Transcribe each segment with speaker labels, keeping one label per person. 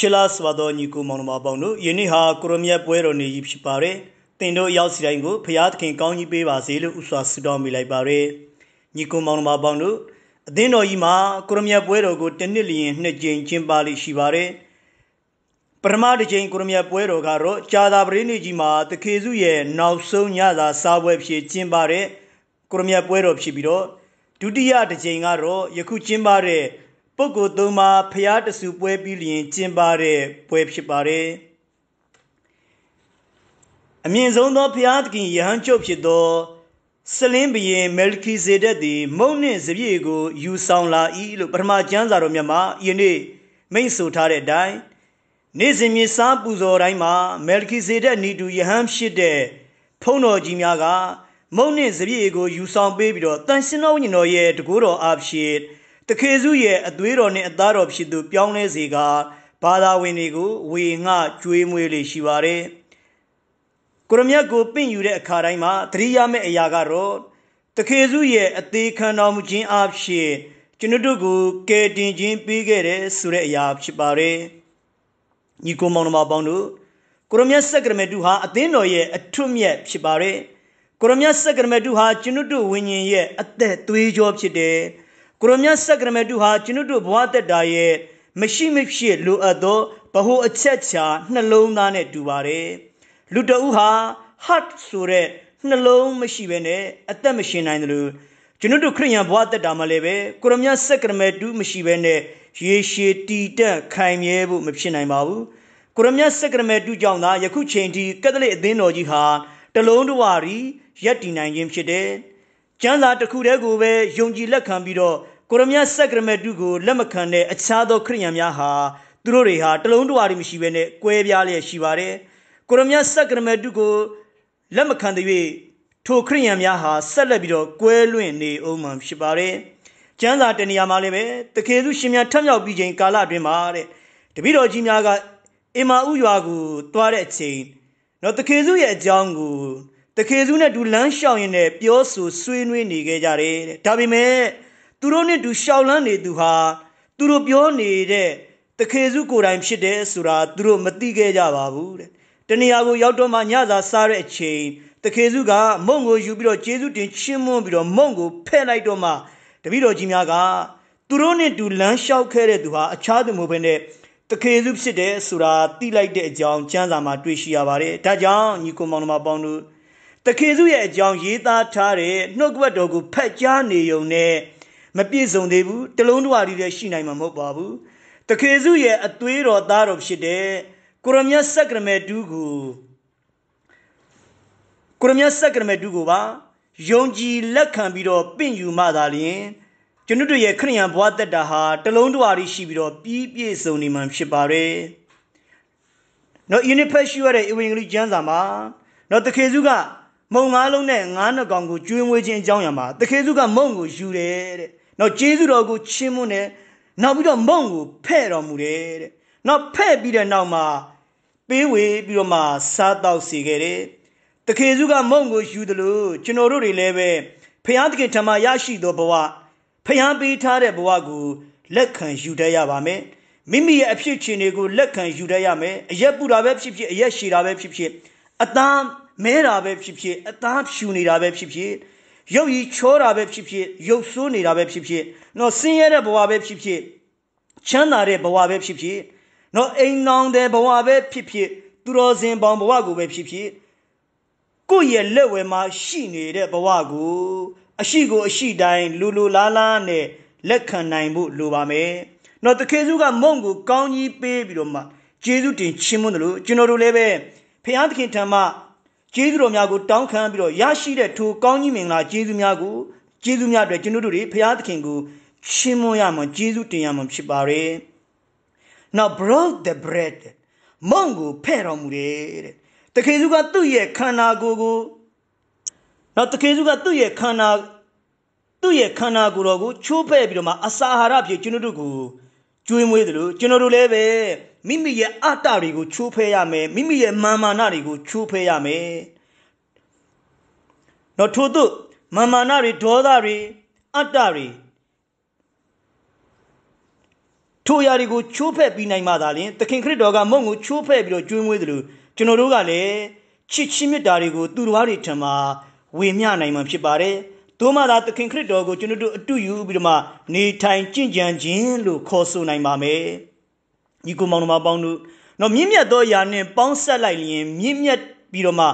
Speaker 1: ချစ်လာစွာသောညီကိုမောင်နှမပေါင်းတို့ယနေ့ဟာကိုရမြတ်ပွဲတော်နေ့ကြီးဖြစ်ပါတယ်။တင်တို့ရောက်စီတိုင်းကိုဖရာသခင်ကောင်းကြီးပေးပါစေလို့ဥစွာဆုတောင်းမိလိုက်ပါတယ်။ညီကိုမောင်နှမပေါင်းတို့အသင်းတော်ကြီးမှာကိုရမြတ်ပွဲတော်ကိုတစ်နှစ်လျင်နှစ်ကြိမ်ကျင်းပလိရှိပါတယ်။ပထမတစ်ကြိမ်ကိုရမြတ်ပွဲတော်ကတော့ကြာသာပရိနိကြီးမှာတခေစုရဲ့နောက်ဆုံးညသာစားပွဲဖြစ်ကျင်းပတဲ့ကိုရမြတ်ပွဲတော်ဖြစ်ပြီးတော့ဒုတိယတစ်ကြိမ်ကတော့ယခုကျင်းပတဲ့ပုဂ္ဂိုလ်သုံးပါးဖျားတဆူပွဲပြီးလျင်ကျင်းပတဲ့ပွဲဖြစ်ပါတယ်အမြင့်ဆုံးသောဖျားသခင်ယဟန်ချုပ်ဖြစ်သောဆလင်းဘီရင်မဲလ်ခီဇေဒက်သည် မုန်နှင့်စပြည့်ကို ယူဆောင်လာ၏လို့ပထမကျမ်းစာတော်မြတ်မှာယနေ့မိန့်ဆိုထားတဲ့အတိုင်းနေ့စဉ်မြေစားပူဇော်တိုင်းမှာမဲလ်ခီဇေဒက်နီတူယဟန်ဖြစ်တဲ့ဖုံတော်ကြီးများကမုန်နှင့်စပြည့်ကိုယူဆောင်ပေးပြီးတော့တန်ရှင်တော်ဝိညာဉ်တော်ရဲ့တကူတော်အဖြစ်တခေစုရဲ့အသွေးတော်နဲ့အသားတော်ဖြစ်သူ ပြောင်းလဲစေကဘာသာဝင်တွေကိုဝေငှကျွေးမွေးလေရှိပါတယ်ကိုရမြတ်ကိုပင့်ယူတဲ့အခါတိုင်းမှာသတိရမယ့်အရာကတော့တခေစုရဲ့အသေးခံတော်မူခြင်းအဖြစ်ကျွန်တို့ကိုကယ်တင်ခြင်းပေးခဲ့တယ်ဆိုတဲ့အရာဖြစ်ပါတယ်ညီကိုမောင်နှမပေါင်းတို့ကိုရမြတ်စက္ကရမတုဟာအသင်းတော်ရဲ့အထွတ်မြတ်ဖြစ်ပါတယ်ကိုရမြတ်စက္ကရမတုဟာကျွန်တို့ဝိညာဉ်ရဲ့အသက်သွေးကြောဖြစ်တယ်ကိုရမြတ်စက္ကရမတုဟာကျွန်ုပ်တို့ဘဝတက်တာရဲ့မရှိမဖြစ်လိုအပ်သောဘ ਹੁ အချက်ချာနှလုံးသားနဲ့တူပါတယ်လူတဦးဟာ heart ဆိုတဲ့နှလုံးမရှိဘဲနဲ့အသက်မရှင်နိုင်တယ်လို့ကျွန်ုပ်တို့ခရိယန်ဘဝတက်တာမှလည်းပဲကိုရမြတ်စက္ကရမတုမရှိဘဲနဲ့ရေရှည်တည်တက်ခိုင်မြဲဖို့မဖြစ်နိုင်ပါဘူးကိုရမြတ်စက္ကရမတုကြောင့်သာယခုချိန်ထိကက်သလစ်အသင်းတော်ကြီးဟာတလုံးတဝရီယက်တည်နိုင်ခြင်းဖြစ်တယ်ကျမ်းစာတစ်ခုတည်းကိုပဲယုံကြည်လက်ခံပြီးတော့ကိုရမစက်ကရမတုကိုလက်မခံတဲ့အခြားသောခရိယန်များဟာသူတို့တွေဟာတလုံးတဝါတွေမရှိဘဲနဲ့ကွဲပြားလျက်ရှိပါတယ်ကိုရမစက်ကရမတုကိုလက်မခံတဲ့၍ထိုခရိယန်များဟာဆက်လက်ပြီးတော့ကွဲလွင့်နေအောင်မှဖြစ်ပါတယ်ကျမ်းစာတနေရာမှာလည်းပဲတခေသူရှင်များထမြောက်ပြီးချိန်ကာလအတွင်းမှာတဲ့တပိတော်ကြီးများကအင်မာဥရွာကိုတွားတဲ့အချိန်တော့တခေစုရဲ့အကြောင်းကိုတခေစုနဲ့ဒူလန်းရှောင်ရင်လည်းပြောဆိုဆွေးနွေးနေခဲ့ကြတယ်တဲ့ဒါပေမဲ့သူတို့နဲ့တူရှောက်လန်းနေသူဟာသူတို့ပြောနေတဲ့တခေစုကိုယ်တိုင်ဖြစ်တယ်ဆိုတာသူတို့မသိခဲ့ကြပါဘူးတဲ့တနေရာကိုရောက်တော့မှညစာစားတဲ့အချိန်တခေစုက မုံကိုယူပြီးတော့ကျေးဇူးတင်ချင်းမွန်းပြီးတော့မုံကိုဖဲ့လိုက်တော့မှတပည့်တော်ကြီးများကသူတို့နဲ့တူလမ်းလျှောက်ခဲ့တဲ့သူဟာအခြားသူမဟုတ်ဘဲနဲ့တခေစုဖြစ်တယ်ဆိုတာသိလိုက်တဲ့အကြောင်းကျမ်းစာမှာတွေ့ရှိရပါတယ်။ဒါကြောင့်ညီကိုမောင်နှမပေါင်းတို့တခေစုရဲ့အကြောင်းရေးသားထားတဲ့နှုတ်ကပတ်တော်ကိုဖတ်ကြားနေုံနဲ့မပြည့်စုံသေးဘူးတလုံးတဝါဒီလည်းရှိနိုင်မှာမဟုတ်ပါဘူးတခေစုရဲ့အသွေးတော်သားတော်ဖြစ်တဲ့ကိုရမြတ်စက္ကရမေတူးကိုကိုရမြတ်စက္ကရမေတူးကိုပါယုံကြည်လက်ခံပြီးတော့ပင့်ယူမှသာလျှင်ကျွန်ုပ်တို့ရဲ့ခရိယံဘဝတက်တာဟာတလုံးတဝါရီရှိပြီးတော့ပြီးပြည့်စုံနေမှဖြစ်ပါတယ်။နော် Unifactual ရဲ့ဧဝံဂေလိကျမ်းစာမှာနော်တခေစုက မုံငါးလုံးနဲ့ငါးနှကောင်ကိုကျွေးမွေးခြင်းအကြောင်းအရာမှာတခေစုကမုံကိုယူတယ်တဲ့နောက်ကျေးဇူးတော်ကိုချီးမွမ်းတယ်နောက်ပြီးတော့မုံကိုဖဲ့တော်မူတယ်တဲ့နောက်ဖဲ့ပြီးတဲ့နောက်မှာပေးဝေပြီးတော့မှစားတော့စီခဲ့တယ်တခေစုက မုံကိုယူသလိုကျွန်တော်တို့တွေလည်းပဲဖျားသခင်ထမရရှိသောဘဝဖျားပေးထားတဲ့ဘဝကိုလက်ခံယူတတ်ရပါမယ်မိမိရဲ့အဖြစ်ချင်းတွေကိုလက်ခံယူတတ်ရမယ်အရက်ပူတာပဲဖြစ်ဖြစ်အရက်ရှည်တာပဲဖြစ်ဖြစ်အသားမဲတာပဲဖြစ်ဖြစ်အသားဖြူနေတာပဲဖြစ်ဖြစ်ရုပ်ကြီးချောတာပဲဖြစ်ဖြစ်ရုပ်ဆိုးနေတာပဲဖြစ်ဖြစ်နော်ဆင်းရဲတဲ့ဘဝပဲဖြစ်ဖြစ်ချမ်းသာတဲ့ဘဝပဲဖြစ်ဖြစ်နော်အိမ်နောင်တဲ့ဘဝပဲဖြစ်ဖြစ်သူတော်စင်ပေါင်းဘဝကိုပဲဖြစ်ဖြစ်ကိုယ့်ရဲ့လက်ဝဲမှာရှိနေတဲ့ဘဝကိုအရှိကိုအရှိတိုင်းလူလူလားလားနဲ့လက်ခံနိုင်ဖို့လိုပါမယ်။နော်တခေစုကမုံကိုကောင်းကြီးပေးပြီးတော့မှကျေးဇူးတင်ချီးမွမ်းတယ်လို့ကျွန်တော်တို့လည်းပဲဖခင်သခင်ထံမှာကျေးဇူးတော်များကိုတောင်းခံပြီးတော့ရရှိတဲ့ထိုကောင်းကြီးမင်္ဂလာကျေးဇူးများကိုကျေးဇူးများအတွက်ကျွန်တော်တို့တွေဘုရားသခင်ကိုရှင်းမွန်ရမှကျေးဇူးတင်ရမှဖြစ်ပါれ။ Now broke the bread မုံကိုဖဲ့တော်မူတယ်တဲ့။တခေစုကသူ့ရဲ့ခန္ဓာကိုယ်ကိုနောက်တခေစုကသူ့ရဲ့ခန္ဓာသူ့ရဲ့ခန္ဓာကိုယ်တော်ကိုချိုးဖဲ့ပြီးတော့မှအစာအာဟာရဖြစ်ကျွန်တော်တို့ကိုကျွေးမွေးသလိုကျွန်တော်တို့လည်းပဲမိမိရဲ့အတ္တတွေကိုချိုးဖဲရမယ်မိမိရဲ့မာမာနတွေကိုချိုးဖဲရမယ်တော့ထို့သို့မာမာနတွေဒေါသတွေအတ္တတွေထိုရာတွေကိုချိုးဖက်ပြီးနိုင်မှသာလျှင်သခင်ခရစ်တော်ကမုံကိုချိုးဖက်ပြီးတော့ကျွေးမွေးသလိုကျွန်တော်တို့ကလည်းချစ်ချင်းမြတ်တာတွေကိုသူတော်ဘာတွေထံမှာဝေမျှနိုင်မှဖြစ်ပါတယ်။တို့မှသာသခင်ခရစ်တော်ကိုကျွန်တော်တို့အတူယူပြီးတော့မှနေထိုင်ကြင်ကြံခြင်းလို့ခေါ်ဆိုနိုင်ပါမယ်။ညီကောင်မောင်တို့မပေါင်းတို့နော်မြင့်မြတ်သောအရာနဲ့ပေါင်းဆက်လိုက်ရင် မြင့်မြတ်ပြီးတော့မှ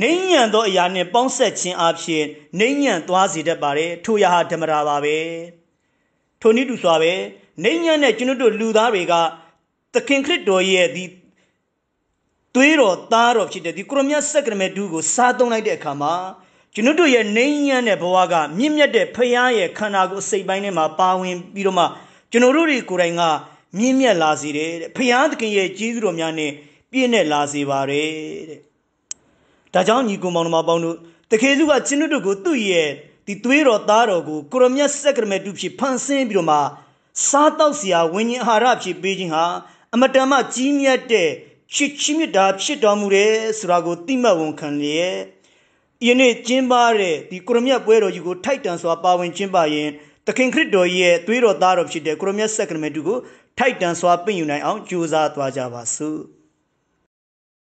Speaker 1: နှိမ့်ညံသောအရာနဲ့ပေါင်းဆက်ခြင်းအဖြစ်နှိမ့်ညံသွားစေတတ်ပါတယ်ထိုရာဟာဓမ္မတာပါပဲ။ထိုနည်းတူစွာပဲနှိမ့်ညံတဲ့ကျွန်တော်တို့လူသားတွေက သခင်ခရစ်တော်ရဲ့ဒီသွေးတော်သားတော်ဖြစ်တဲ့ဒီကိုရမြတ်စက္ကရမဲတူးကိုစားသုံးလိုက်တဲ့အခါမှာကျွန်ုပ်တို့ရဲ့နှိမ်ညံ့တဲ့ဘဝကမြင့်မြတ်တဲ့ဖရာရဲ့ခန္ဓာကိုယ်စိတ်ပိုင်းထဲမှာပါဝင်ပြီးတော့မှကျွန်တော်တို့တွေကိုယ်တိုင်ကမြင့်မြတ်လာစေတယ်တဲ့ဖရာသခင်ရဲ့ကြီးစုတော်များနဲ့ပြည့်နဲ့လာစေပါတယ်တဲ့ဒါကြောင့်ညီကောင်မောင်နှမပေါင်းတို့တခေစုကကျွန်ုပ်တို့ကိုသူ့ရဲ့ဒီသွေးတော်သားတော်ကိုကိုရမြတ်စက်ကရမဲတူဖြစ်ဖန်ဆင်းပြီးတော့မှစားတော့စရာဝิญဉ်အာဟာရဖြစ်ပေးခြင်းဟာအမတန်မှကြီးမြတ်တဲ့ချစ်ချင်းမြတ်တာဖြစ်တော်မူတယ်ဆိုတာကိုသိမှတ်ဝန်ခံရဲ့ယနေ့ကျင်းပတဲ့ဒီကိုရမြတ်ပွဲတော်ကြီးကိုထိုက်တန်စွာပါဝင်ကျင်းပရင်သခင်ခရစ်တော်ရဲ့သွေးတော်သားတော်ဖြစ်တဲ့ကိုရမြတ်စက္ကမတူကိုထိုက်တန်စွာပြည့်ယူနိုင်အောင် ကြိုးစားသွားကြပါစို့။